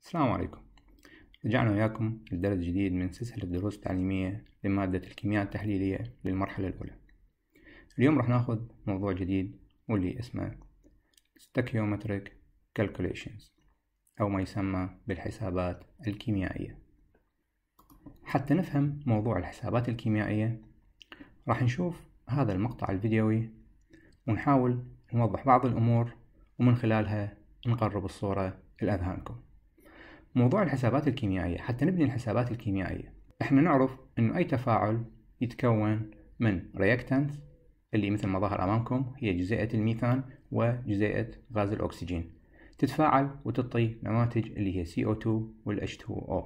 السلام عليكم رجعنا وياكم لدرس جديد من سلسلة دروس تعليمية لمادة الكيمياء التحليلية للمرحلة الأولى اليوم راح ناخذ موضوع جديد واللي اسمه Stoichiometric Calculations أو ما يسمى بالحسابات الكيميائية حتى نفهم موضوع الحسابات الكيميائية راح نشوف هذا المقطع الفيديوي ونحاول نوضح بعض الأمور ومن خلالها نقرب الصورة لأذهانكم موضوع الحسابات الكيميائية حتى نبني الحسابات الكيميائية احنا نعرف انه اي تفاعل يتكون من رياكتانت اللي مثل ما ظهر امامكم هي جزيئة الميثان وجزيئة غاز الاكسجين تتفاعل وتعطي نماذج اللي هي CO2 والh 2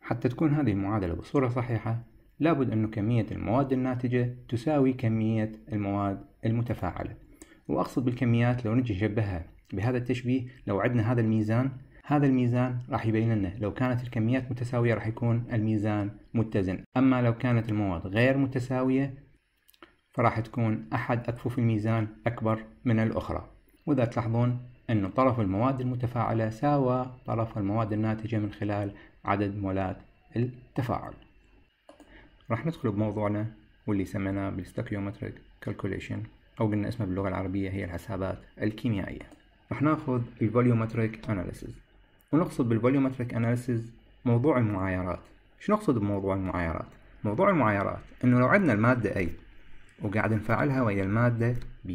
حتى تكون هذه المعادلة بصورة صحيحة لابد أن كمية المواد الناتجة تساوي كمية المواد المتفاعلة وأقصد بالكميات لو نجي نشبهها بهذا التشبيه لو عندنا هذا الميزان هذا الميزان راح يبين لنا لو كانت الكميات متساوية راح يكون الميزان متزن أما لو كانت المواد غير متساوية فراح تكون أحد أكفوف الميزان أكبر من الأخرى وإذا تلاحظون أن طرف المواد المتفاعلة ساوى طرف المواد الناتجة من خلال عدد مولات التفاعل راح ندخل بموضوعنا واللي سميناه بالستوكيومتريك كالكوليشن أو قلنا اسمها باللغة العربية هي الحسابات الكيميائية رح ناخذ الفوليومتريك أناليسيز ونقصد بالفوليومتريك أناليسيز موضوع المعايرات شو نقصد بموضوع المعايرات؟ موضوع المعايرات إنه لو عندنا المادة A وقاعد نفعلها ويا المادة B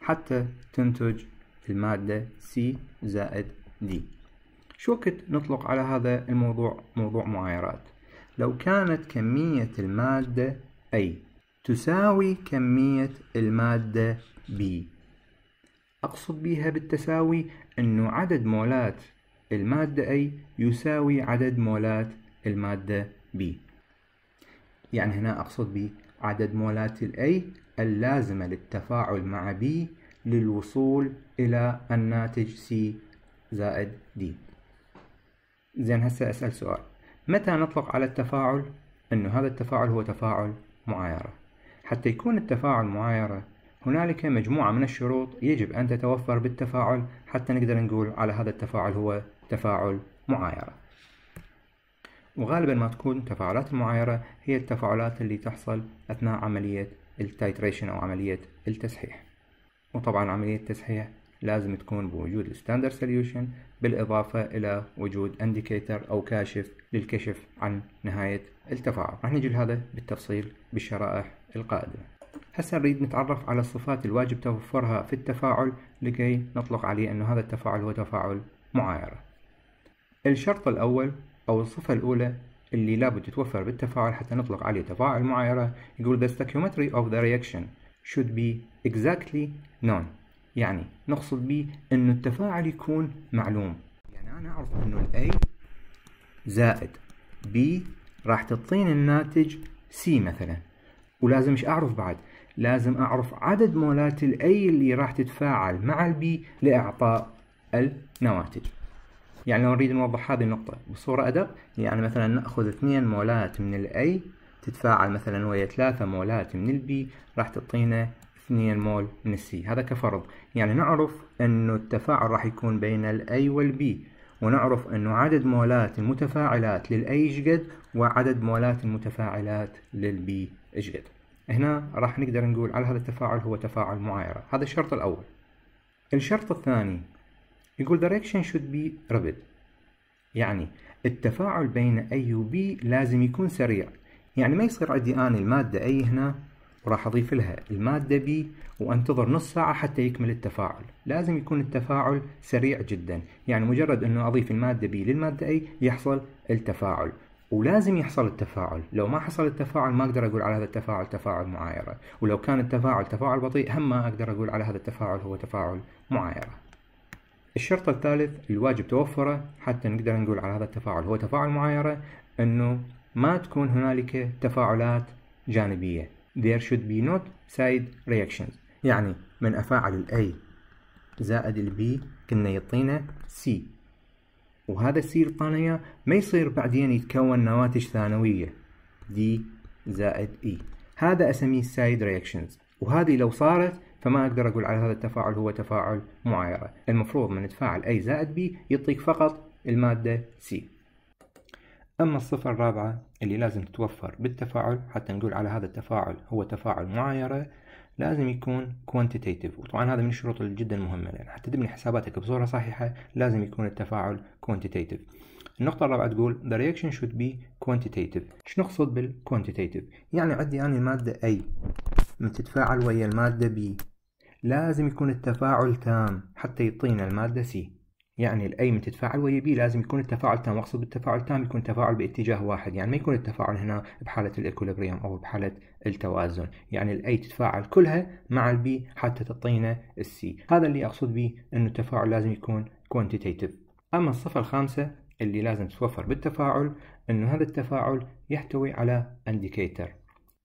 حتى تنتج المادة C زائد D شو وقت نطلق على هذا الموضوع موضوع معايرات لو كانت كمية المادة A تساوي كمية المادة B أقصد بها بالتساوي أنه عدد مولات المادة A يساوي عدد مولات المادة B يعني هنا أقصد ب عدد مولات A اللازمة للتفاعل مع B للوصول إلى الناتج C زائد D زين هسه أسأل سؤال متى نطلق على التفاعل أنه هذا التفاعل هو تفاعل معايرة حتى يكون التفاعل معايرة هنالك مجموعة من الشروط يجب أن تتوفر بالتفاعل حتى نقدر نقول على هذا التفاعل هو تفاعل معايرة وغالبا ما تكون تفاعلات المعايرة هي التفاعلات اللي تحصل أثناء عملية التايتريشن أو عملية التسحيح وطبعا عملية التسحيح لازم تكون بوجود الستاندر سوليوشن بالإضافة إلى وجود انديكيتر أو كاشف للكشف عن نهاية التفاعل راح نجي لهذا بالتفصيل بالشرائح القاعدة هسه نريد نتعرف على الصفات الواجب توفرها في التفاعل لكي نطلق عليه أن هذا التفاعل هو تفاعل معايرة الشرط الأول أو الصفة الأولى اللي لابد تتوفر بالتفاعل حتى نطلق عليه تفاعل معايرة يقول the stoichiometry of the reaction should be exactly known يعني نقصد به أن التفاعل يكون معلوم يعني أنا أعرف أنه الـ A زائد B راح تعطيني الناتج C مثلاً ولازم ايش اعرف بعد لازم اعرف عدد مولات الاي اللي راح تتفاعل مع البي لاعطاء النواتج يعني لو نريد نوضح هذه النقطة بصورة أدق يعني مثلا نأخذ اثنين مولات من الأي تتفاعل مثلا ويا ثلاثة مولات من البي راح تعطينا اثنين مول من السي هذا كفرض يعني نعرف أنه التفاعل راح يكون بين الأي والبي ونعرف أنه عدد مولات المتفاعلات للأي شقد وعدد مولات المتفاعلات للبي اجلد هنا راح نقدر نقول على هذا التفاعل هو تفاعل معايرة هذا الشرط الأول الشرط الثاني يقول direction should be rapid يعني التفاعل بين A و B لازم يكون سريع يعني ما يصير عندي أنا المادة A هنا وراح أضيف لها المادة B وأنتظر نص ساعة حتى يكمل التفاعل لازم يكون التفاعل سريع جدا يعني مجرد أنه أضيف المادة B للمادة A يحصل التفاعل ولازم يحصل التفاعل لو ما حصل التفاعل ما اقدر اقول على هذا التفاعل تفاعل معايره ولو كان التفاعل تفاعل بطيء هم ما اقدر اقول على هذا التفاعل هو تفاعل معايره الشرط الثالث الواجب توفره حتى نقدر نقول على هذا التفاعل هو تفاعل معايره انه ما تكون هنالك تفاعلات جانبيه there should be not side reactions يعني من افاعل الاي زائد البي كنا يعطينا سي وهذا السير طانية ما يصير بعدين يتكون نواتج ثانوية دي زائد اي هذا اسميه السايد رياكشنز وهذه لو صارت فما اقدر اقول على هذا التفاعل هو تفاعل معايرة المفروض من تفاعل اي زائد بي يعطيك فقط المادة سي أما الصفة الرابعة اللي لازم تتوفر بالتفاعل حتى نقول على هذا التفاعل هو تفاعل معايرة لازم يكون كوانتيتيف وطبعا هذا من الشروط جدا مهمه لان حتى تبني حساباتك بصوره صحيحه لازم يكون التفاعل كوانتيتيف النقطة الرابعة تقول the reaction should be quantitative شنو نقصد بالكوانتيتيف يعني عندي يعني المادة A متتفاعل ويا المادة B لازم يكون التفاعل تام حتى يعطينا المادة C يعني الأيمن تتفاعل ويا بي لازم يكون التفاعل تام واقصد بالتفاعل تام يكون تفاعل باتجاه واحد يعني ما يكون التفاعل هنا بحالة الإكوليبريم أو بحالة التوازن يعني الأي تتفاعل كلها مع البي حتى تعطينا السي هذا اللي أقصد به أنه التفاعل لازم يكون كوانتيتيف أما الصفة الخامسة اللي لازم تتوفر بالتفاعل أنه هذا التفاعل يحتوي على انديكيتر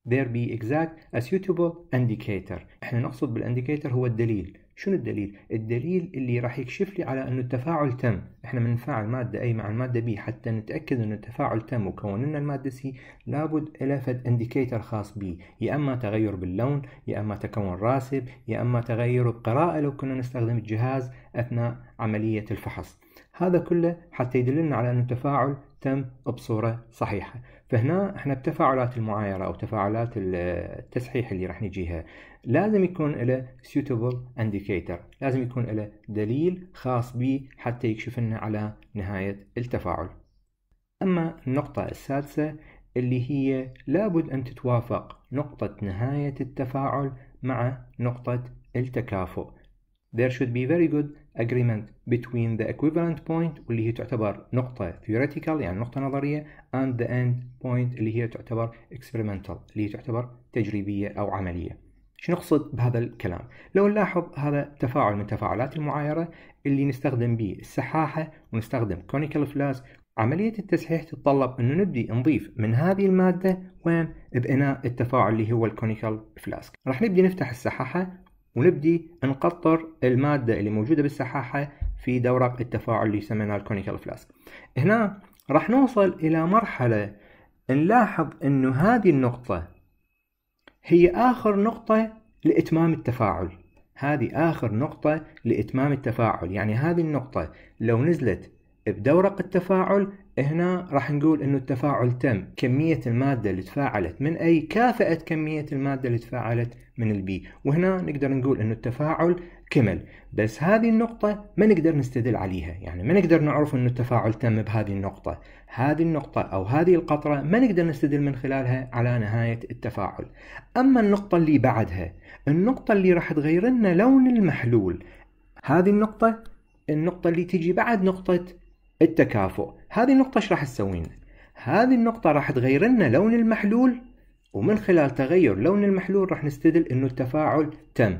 there be exact a suitable indicator احنا نقصد بالانديكيتر هو الدليل شنو الدليل الدليل اللي راح يكشف لي على انه التفاعل تم احنا من ماده اي مع الماده بي حتى نتاكد انه التفاعل تم وكون لنا الماده سي لابد الى فد انديكيتر خاص بي يا اما تغير باللون يا اما تكون راسب يا اما تغير القراءه لو كنا نستخدم الجهاز اثناء عمليه الفحص هذا كله حتى يدلنا على انه التفاعل تم بصورة صحيحة فهنا احنا بتفاعلات المعايره او تفاعلات التصحيح اللي راح نجيها لازم يكون له suitable انديكيتر لازم يكون له دليل خاص به حتى يكشف لنا على نهايه التفاعل اما النقطه السادسه اللي هي لابد ان تتوافق نقطه نهايه التفاعل مع نقطه التكافؤ there should be very good agreement between the equivalent point واللي هي تعتبر نقطة theoretical يعني نقطة نظرية and the end point اللي هي تعتبر experimental اللي هي تعتبر تجريبية أو عملية شو نقصد بهذا الكلام؟ لو نلاحظ هذا تفاعل من تفاعلات المعايرة اللي نستخدم به السحاحة ونستخدم conical flask عملية التسحيح تتطلب أنه نبدي نضيف من هذه المادة وين بإناء التفاعل اللي هو الكونيكال فلاسك راح نبدي نفتح السحاحة ونبدي نقطر المادة اللي موجودة بالسحاحة في دورق التفاعل اللي سميناه الكونيكال فلاسك هنا راح نوصل إلى مرحلة نلاحظ أنه هذه النقطة هي آخر نقطة لإتمام التفاعل هذه آخر نقطة لإتمام التفاعل يعني هذه النقطة لو نزلت بدورق التفاعل هنا راح نقول انه التفاعل تم كمية المادة اللي تفاعلت من اي كافئت كمية المادة اللي تفاعلت من البي وهنا نقدر نقول انه التفاعل كمل بس هذه النقطة ما نقدر نستدل عليها يعني ما نقدر نعرف انه التفاعل تم بهذه النقطة هذه النقطة او هذه القطرة ما نقدر نستدل من خلالها على نهاية التفاعل اما النقطة اللي بعدها النقطة اللي راح تغير لنا لون المحلول هذه النقطة النقطة اللي تجي بعد نقطة التكافؤ هذه النقطة ايش راح تسوي لنا؟ هذه النقطة راح تغير لنا لون المحلول ومن خلال تغير لون المحلول راح نستدل انه التفاعل تم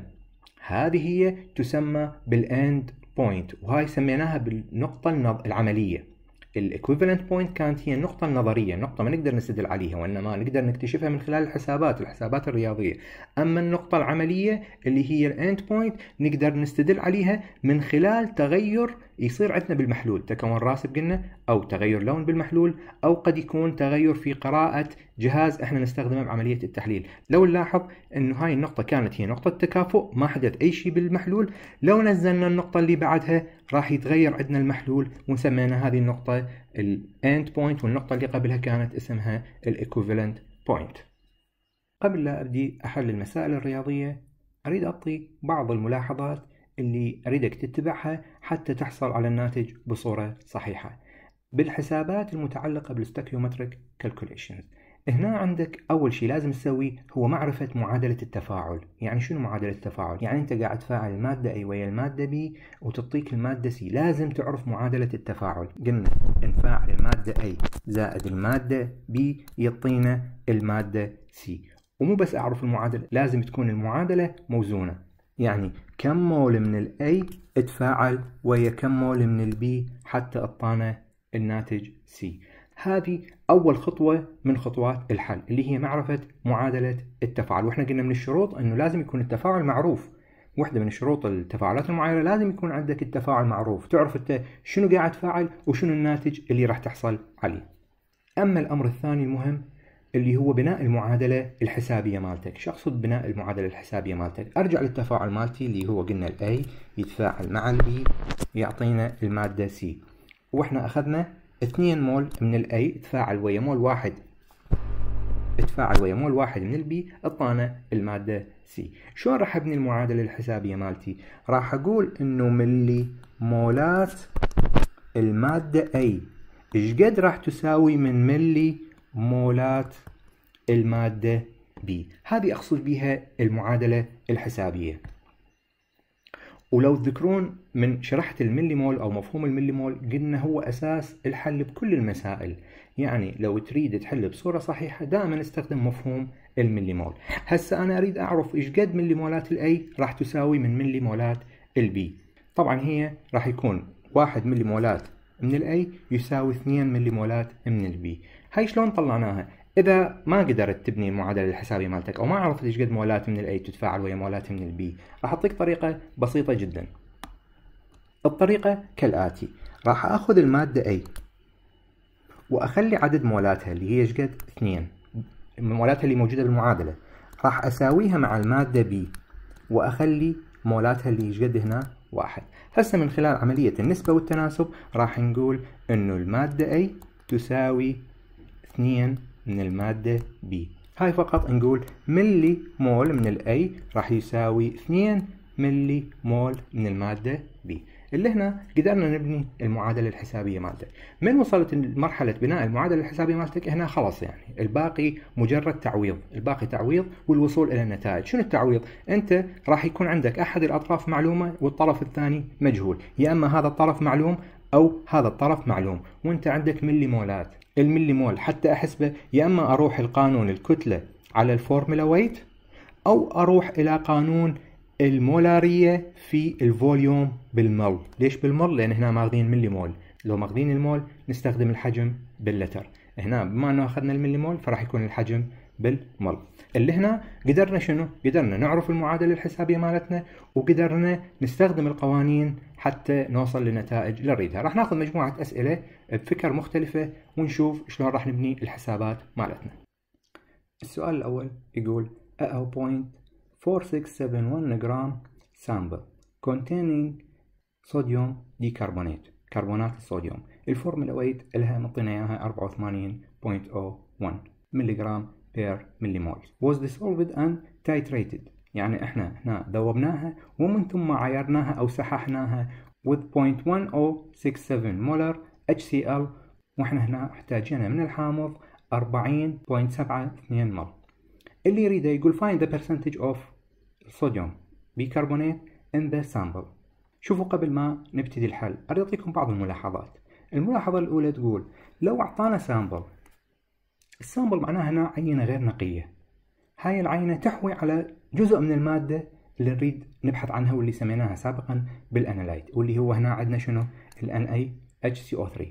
هذه هي تسمى بالاند بوينت وهاي سميناها بالنقطة العملية الايكويفالنت بوينت كانت هي النقطه النظريه النقطه ما نقدر نستدل عليها وانما نقدر نكتشفها من خلال الحسابات الحسابات الرياضيه اما النقطه العمليه اللي هي الاند بوينت نقدر نستدل عليها من خلال تغير يصير عندنا بالمحلول تكون راسب قلنا او تغير لون بالمحلول او قد يكون تغير في قراءه جهاز احنا نستخدمه بعمليه التحليل لو نلاحظ انه هاي النقطه كانت هي نقطه تكافؤ ما حدث اي شيء بالمحلول لو نزلنا النقطه اللي بعدها راح يتغير عندنا المحلول وسمينا هذه النقطة الاند بوينت والنقطة اللي قبلها كانت اسمها الايكوفالنت بوينت قبل لا ابدي احل المسائل الرياضية اريد اعطي بعض الملاحظات اللي اريدك تتبعها حتى تحصل على الناتج بصورة صحيحة بالحسابات المتعلقة بالستاكيومتريك كالكوليشنز هنا عندك أول شيء لازم تسويه هو معرفة معادلة التفاعل يعني شنو معادلة التفاعل يعني أنت قاعد تفاعل المادة أي ويا المادة بي وتعطيك المادة سي لازم تعرف معادلة التفاعل قلنا نفاعل المادة أي زائد المادة بي يعطينا المادة سي ومو بس أعرف المعادلة لازم تكون المعادلة موزونة يعني كم مول من الاي تفاعل ويا كم مول من البي حتى اعطانا الناتج سي هذه أول خطوة من خطوات الحل اللي هي معرفة معادلة التفاعل وإحنا قلنا من الشروط أنه لازم يكون التفاعل معروف واحدة من شروط التفاعلات المعينة لازم يكون عندك التفاعل معروف تعرف أنت شنو قاعد تفعل وشنو الناتج اللي راح تحصل عليه أما الأمر الثاني المهم اللي هو بناء المعادلة الحسابية مالتك شو أقصد بناء المعادلة الحسابية مالتك أرجع للتفاعل مالتي اللي هو قلنا الاي A يتفاعل مع البي B يعطينا المادة C وإحنا أخذنا 2 مول من الاي تفاعل ويا مول واحد تفاعل ويا مول واحد من البي اعطانا المادة سي شلون راح ابني المعادلة الحسابية مالتي راح اقول انه ملي مولات المادة اي ايش قد راح تساوي من ملي مولات المادة بي هذه اقصد بها المعادلة الحسابية ولو تذكرون من شرحة المليمول أو مفهوم المليمول قلنا هو أساس الحل بكل المسائل يعني لو تريد تحل بصورة صحيحة دائما استخدم مفهوم المليمول هسا أنا أريد أعرف إيش قد مليمولات الأي راح تساوي من مليمولات البي طبعا هي راح يكون واحد مليمولات من الأي يساوي 2 مليمولات من البي هاي شلون طلعناها اذا ما قدرت تبني المعادله الحسابيه مالتك او ما عرفت ايش قد مولات من الاي تتفاعل ويا مولات من البي راح اعطيك طريقه بسيطه جدا الطريقه كالاتي راح اخذ الماده A واخلي عدد مولاتها اللي هي ايش قد اثنين مولاتها اللي موجوده بالمعادله راح اساويها مع الماده B واخلي مولاتها اللي ايش قد هنا واحد هسه من خلال عمليه النسبه والتناسب راح نقول انه الماده A تساوي اثنين من المادة B هاي فقط نقول ملي مول من الاي راح يساوي 2 ملي مول من المادة B اللي هنا قدرنا نبني المعادلة الحسابية مالتك من وصلت لمرحلة بناء المعادلة الحسابية مالتك هنا خلاص يعني الباقي مجرد تعويض الباقي تعويض والوصول إلى النتائج شنو التعويض أنت راح يكون عندك أحد الأطراف معلومة والطرف الثاني مجهول يا أما هذا الطرف معلوم أو هذا الطرف معلوم وأنت عندك ملي مولات الملي مول حتى أحسبه يا أما أروح القانون الكتلة على الفورمولا ويت أو أروح إلى قانون المولارية في الفوليوم بالمول ليش بالمول؟ لأن هنا ماخذين ملي مول لو ماخذين المول نستخدم الحجم باللتر هنا بما أنه أخذنا الملي مول فراح يكون الحجم بالمل اللي هنا قدرنا شنو قدرنا نعرف المعادله الحسابيه مالتنا وقدرنا نستخدم القوانين حتى نوصل لنتائج نريدها، راح ناخذ مجموعه اسئله بفكر مختلفه ونشوف شلون راح نبني الحسابات مالتنا السؤال الاول يقول 0.4671 جرام سامبل containing صوديوم ديكربونات كربونات الصوديوم الفورمولا ويت لها معطينا اياها 84.01 ملغرام per millimole was dissolved and titrated يعني احنا هنا ذوبناها ومن ثم عايرناها او سححناها with 0.1067 مولر HCl واحنا هنا احتاجينا من الحامض 40.72 مول اللي يريده يقول find the percentage of sodium bicarbonate in the sample شوفوا قبل ما نبتدي الحل أريد أعطيكم بعض الملاحظات الملاحظة الأولى تقول لو أعطانا سامبل السامبل معناها هنا عينة غير نقية هاي العينة تحوي على جزء من المادة اللي نريد نبحث عنها واللي سميناها سابقا بالانالايت واللي هو هنا عندنا شنو ال NaHCO3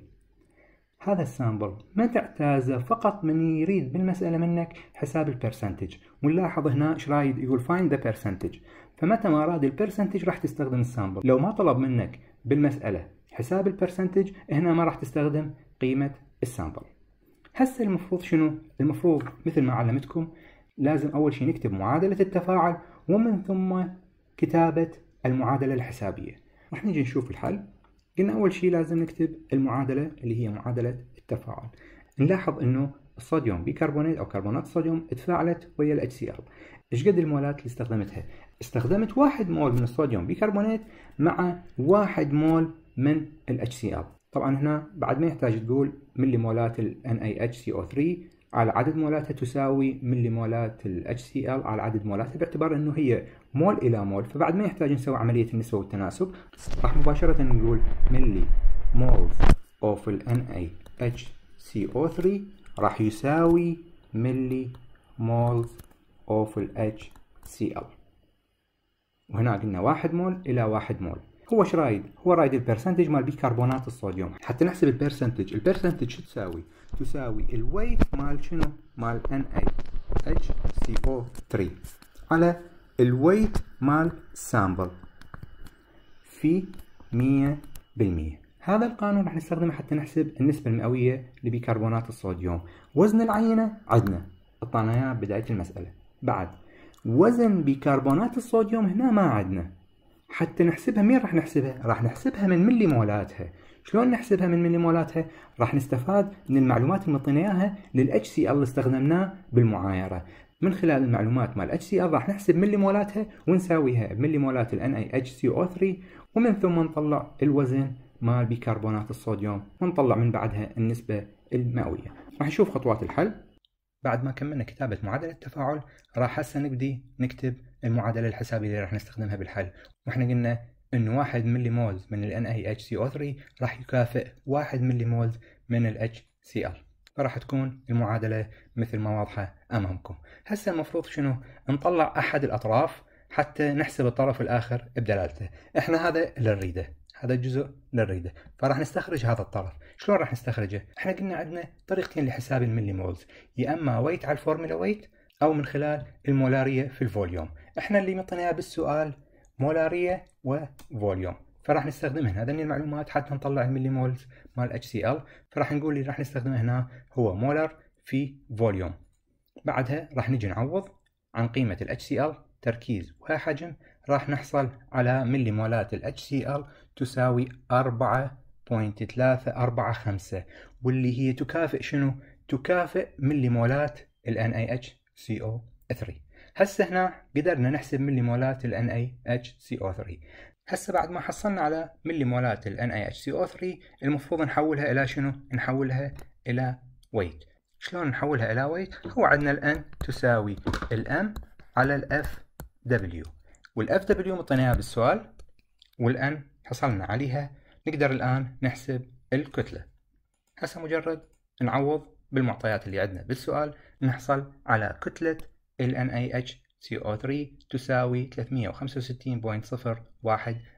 هذا السامبل ما تعتازه فقط من يريد بالمسألة منك حساب البرسنتج ونلاحظ هنا ايش رايد يقول find the percentage فمتى ما راد البرسنتج راح تستخدم السامبل لو ما طلب منك بالمسألة حساب البرسنتج هنا ما راح تستخدم قيمة السامبل هسه المفروض شنو المفروض مثل ما علمتكم لازم اول شيء نكتب معادله التفاعل ومن ثم كتابه المعادله الحسابيه راح نجي نشوف الحل قلنا اول شيء لازم نكتب المعادله اللي هي معادله التفاعل نلاحظ انه الصوديوم بيكربونات او كربونات الصوديوم تفاعلت ويا الاتش سي ال ايش قد المولات اللي استخدمتها استخدمت واحد مول من الصوديوم بيكربونات مع واحد مول من ال HCl طبعا هنا بعد ما يحتاج تقول ملي مولات ال NaHCO3 على عدد مولاتها تساوي ملي مولات ال HCl على عدد مولاتها باعتبار انه هي مول الى مول فبعد ما يحتاج نسوي عملية النسبة والتناسب راح مباشرة نقول ملي مولز اوف ال NaHCO3 راح يساوي ملي مولز اوف ال HCl وهنا قلنا واحد مول الى واحد مول هو ايش رايد؟ هو رايد البرسنتج مال بيكربونات الصوديوم حتى نحسب البرسنتج، البرسنتج شو تساوي؟ تساوي الويت مال شنو؟ مال ان اي اتش سي او 3 على الويت مال سامبل في 100% هذا القانون راح نستخدمه حتى نحسب النسبة المئوية لبيكربونات الصوديوم وزن العينة عدنا اعطانا اياه بداية المسألة بعد وزن بيكربونات الصوديوم هنا ما عدنا حتى نحسبها مين راح نحسبها؟ راح نحسبها من ملي مولاتها شلون نحسبها من ملي مولاتها؟ راح نستفاد من المعلومات اللي معطينا اياها للاتش سي ال استخدمناه بالمعايره من خلال المعلومات مال اتش سي ال راح نحسب ملي مولاتها ونساويها بملي مولات سي او 3 ومن ثم نطلع الوزن مال بيكربونات الصوديوم ونطلع من بعدها النسبه المئويه راح نشوف خطوات الحل بعد ما كملنا كتابة معادلة التفاعل راح هسه نبدي نكتب المعادلة الحسابية اللي راح نستخدمها بالحل واحنا قلنا انه واحد ملي مولز من ال NaHCO3 راح يكافئ واحد ملي مولز من ال HCl فراح تكون المعادلة مثل ما واضحة امامكم هسه المفروض شنو نطلع احد الاطراف حتى نحسب الطرف الاخر بدلالته احنا هذا اللي نريده هذا جزء لا نريده فراح نستخرج هذا الطرف شلون راح نستخرجه احنا قلنا عندنا طريقتين لحساب الملي مولز يا اما ويت على الفورمولا ويت او من خلال المولاريه في الفوليوم احنا اللي مطناها بالسؤال مولاريه وفوليوم فراح نستخدم هنا هذني المعلومات حتى نطلع الملي مولز مال اتش سي ال فراح نقول اللي راح نستخدمه هنا هو مولر في فوليوم بعدها راح نجي نعوض عن قيمه الاتش سي ال تركيز وحجم راح نحصل على ملي مولات ال HCl تساوي 4.345 واللي هي تكافئ شنو؟ تكافئ ملي مولات ال NaHCO3 هسه هنا قدرنا نحسب ملي مولات ال NaHCO3 هسه بعد ما حصلنا على ملي مولات ال NaHCO3 المفروض نحولها إلى شنو؟ نحولها إلى ويت شلون نحولها إلى ويت؟ هو عندنا ال N تساوي ال M على ال FW والاف دبليو مطيناها بالسؤال والان حصلنا عليها نقدر الان نحسب الكتلة هسه مجرد نعوض بالمعطيات اللي عندنا بالسؤال نحصل على كتلة ال NaHCO3 تساوي 365.01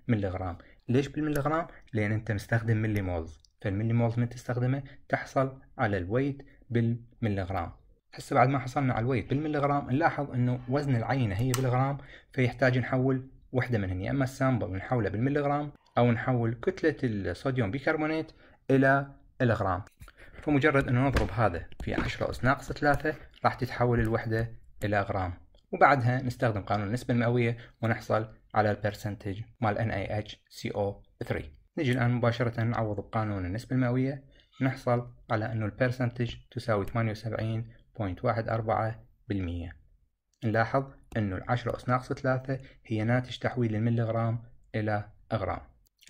ملغرام ليش بالملغرام؟ لأن أنت مستخدم ملي مولز فالملي مولز من تستخدمه تحصل على الويت بالملغرام هسه بعد ما حصلنا على الويت بالملغرام نلاحظ انه وزن العينه هي بالغرام فيحتاج نحول وحده منهن يا اما السامبل نحوله بالملغرام او نحول كتله الصوديوم بيكربونات الى الغرام فمجرد انه نضرب هذا في 10 اس ناقص 3 راح تتحول الوحده الى غرام وبعدها نستخدم قانون النسبه المئويه ونحصل على البرسنتج مال NaHCO3 نجي الان مباشره نعوض بقانون النسبه المئويه نحصل على انه البرسنتج تساوي 78 0.14% نلاحظ أنه العشرة أس ناقص ثلاثة هي ناتج تحويل الملغرام إلى أغرام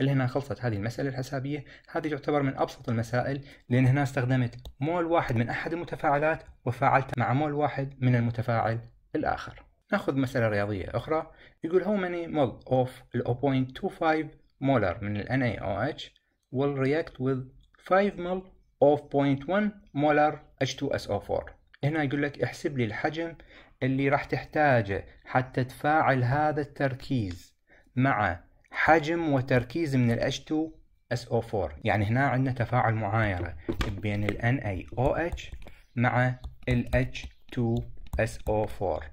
هنا خلصت هذه المسألة الحسابية هذه تعتبر من أبسط المسائل لأن هنا استخدمت مول واحد من أحد المتفاعلات وفاعلته مع مول واحد من المتفاعل الآخر ناخذ مسألة رياضية أخرى يقول how many mol of 0.25 molar من ال NaOH will react with 5 mol of 0.1 molar H2SO4 هنا يقول لك احسب لي الحجم اللي راح تحتاجه حتى تفاعل هذا التركيز مع حجم وتركيز من ال H2SO4 يعني هنا عندنا تفاعل معايرة بين ال NaOH مع ال H2SO4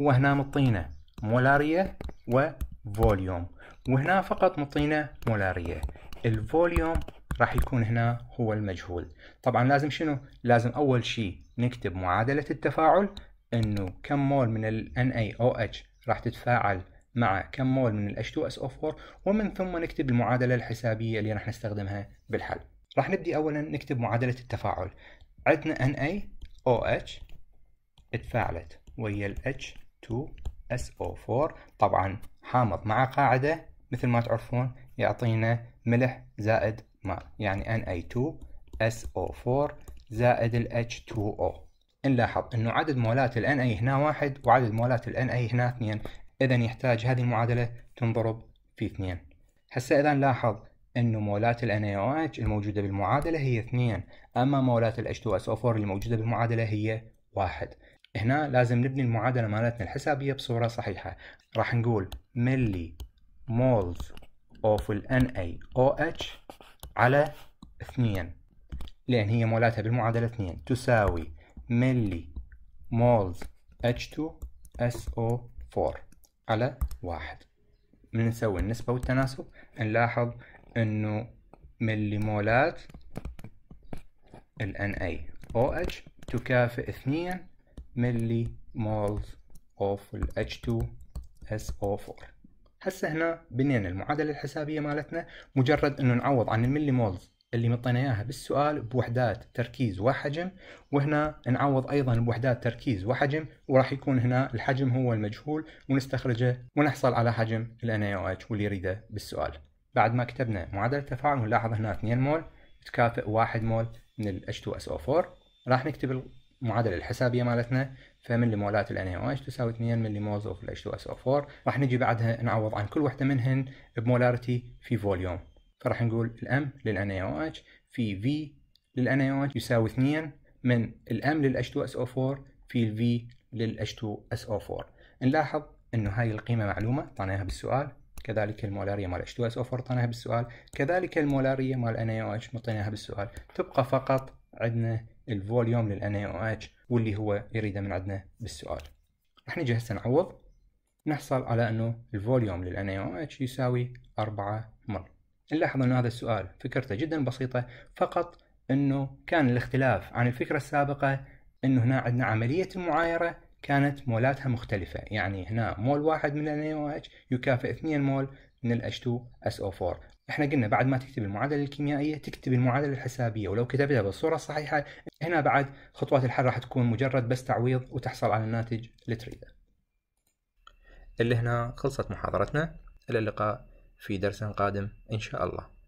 وهنا مطينا مولارية وفوليوم وهنا فقط مطينا مولارية الفوليوم راح يكون هنا هو المجهول طبعا لازم شنو لازم اول شيء نكتب معادلة التفاعل انه كم مول من ال NaOH راح تتفاعل مع كم مول من ال H2SO4 ومن ثم نكتب المعادلة الحسابية اللي راح نستخدمها بالحل راح نبدي اولا نكتب معادلة التفاعل عندنا NaOH اتفاعلت ويا ال H2SO4 طبعا حامض مع قاعدة مثل ما تعرفون يعطينا ملح زائد مع يعني Ni2SO4 زائد ال H2O نلاحظ انه عدد مولات ال Na هنا واحد وعدد مولات ال Na هنا اثنين اذا يحتاج هذه المعادلة تنضرب في اثنين هسه اذا نلاحظ انه مولات ال NaOH الموجودة بالمعادلة هي اثنين اما مولات ال H2SO4 الموجودة بالمعادلة هي واحد هنا لازم نبني المعادلة مالتنا الحسابية بصورة صحيحة راح نقول ملي مولز اوف ال NaOH على اثنين لأن هي مولاتها بالمعادلة اثنين تساوي ملي مولز H2SO4 على واحد نسوي النسبة والتناسب نلاحظ انه ملي مولات ال NaOH تكافئ اثنين ملي مولز اوف ال H2SO4 هسه هنا بنينا المعادلة الحسابية مالتنا مجرد انه نعوض عن الملي مولز اللي مطينا اياها بالسؤال بوحدات تركيز وحجم وهنا نعوض ايضا بوحدات تركيز وحجم وراح يكون هنا الحجم هو المجهول ونستخرجه ونحصل على حجم ال NaOH واللي يريده بالسؤال بعد ما كتبنا معادلة التفاعل ونلاحظ هنا 2 مول تكافئ 1 مول من ال H2SO4 راح نكتب المعادله الحسابيه مالتنا فملي مولات ال NaOH تساوي 2 ملي مولز اوف H2SO4 راح نجي بعدها نعوض عن كل وحده منهن بمولارتي في فوليوم فراح نقول الام للـ NaOH في V للـ NaOH يساوي 2 من الام للـ H2SO4 في V للـ H2SO4 نلاحظ انه هاي القيمه معلومه طعناها بالسؤال كذلك المولاريه مال H2SO4 طعناها بالسؤال كذلك المولاريه مال NaOH مطيناها بالسؤال تبقى فقط عندنا الفوليوم للان او اتش واللي هو يريده من عندنا بالسؤال راح نجي هسه نعوض نحصل على انه الفوليوم للان او اتش يساوي 4 مل نلاحظ ان هذا السؤال فكرته جدا بسيطه فقط انه كان الاختلاف عن الفكره السابقه انه هنا عندنا عمليه المعايره كانت مولاتها مختلفة يعني هنا مول واحد من او NaOH يكافئ 2 مول من ال H2SO4 احنا قلنا بعد ما تكتب المعادله الكيميائيه تكتب المعادله الحسابيه ولو كتبتها بالصوره الصحيحه هنا بعد خطوات الحل راح تكون مجرد بس تعويض وتحصل على الناتج اللي تريده اللي هنا خلصت محاضرتنا الى اللقاء في درس قادم ان شاء الله